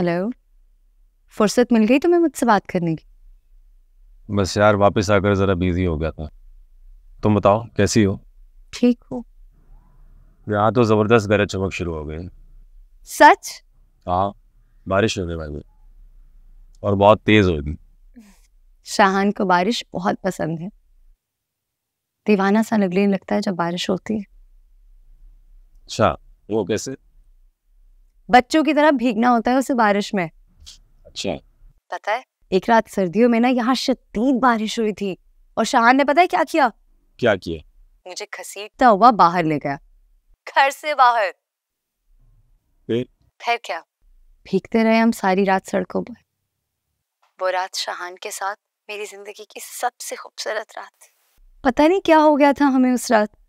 Hello फुर्सत मिल गई तुम्हें मुझसे बात करने की बस यार वापस आकर ज़रा बिजी हो गया था तुम बताओ कैसी हो ठीक हो यहाँ तो ज़बरदस्त गरज चमक शुरू हो गई सच हाँ बारिश हो गई भाई और बहुत तेज़ हो गई शाहान को बारिश बहुत पसंद है दीवाना सा लगने लगता है जब बारिश होती है अच्छा वो कैसे बच्चों की तरह भीगना होता है उसे बारिश में अच्छा। पता है एक रात सर्दियों में ना यहाँ शदीद बारिश हुई थी और शाहान ने पता है क्या किया क्या किया मुझे खसीटता हुआ बाहर ले गया घर से बाहर फिर फिर क्या भीगते रहे हम सारी रात सड़कों पर वो रात शाहान के साथ मेरी जिंदगी की सबसे खूबसूरत रात पता नहीं क्या हो गया था हमें उस रात